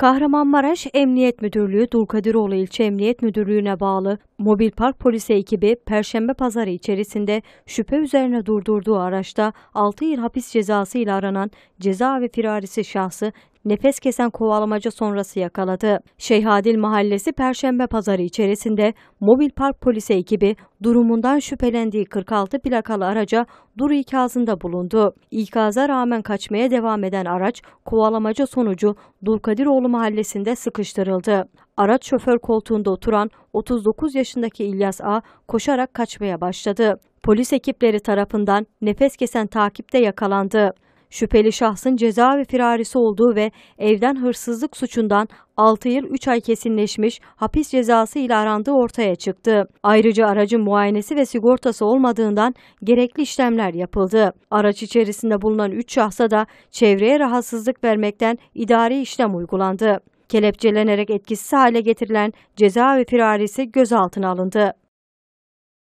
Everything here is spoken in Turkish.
Kahramanmaraş Emniyet Müdürlüğü Dulkadiroğlu İlçe Emniyet Müdürlüğü'ne bağlı Mobil Park Polisi ekibi Perşembe Pazarı içerisinde şüphe üzerine durdurduğu araçta 6 yıl hapis cezası ile aranan cezaevi firarisi şahsı nefes kesen kovalamacı sonrası yakaladı. Şeyhadil Mahallesi Perşembe Pazarı içerisinde Mobil Park Polisi ekibi durumundan şüphelendiği 46 plakalı araca dur ikazında bulundu. İkaza rağmen kaçmaya devam eden araç kovalamaca sonucu Durkadiroğlu Mahallesi'nde sıkıştırıldı. Araç şoför koltuğunda oturan 39 yaşındaki İlyas A koşarak kaçmaya başladı. Polis ekipleri tarafından nefes kesen takipte yakalandı. Şüpheli şahsın cezaevi firarisi olduğu ve evden hırsızlık suçundan 6 yıl 3 ay kesinleşmiş hapis cezası ile arandığı ortaya çıktı. Ayrıca aracın muayenesi ve sigortası olmadığından gerekli işlemler yapıldı. Araç içerisinde bulunan 3 şahsa da çevreye rahatsızlık vermekten idari işlem uygulandı. Kelepçelenerek etkisiz hale getirilen cezaevi firarisi gözaltına alındı.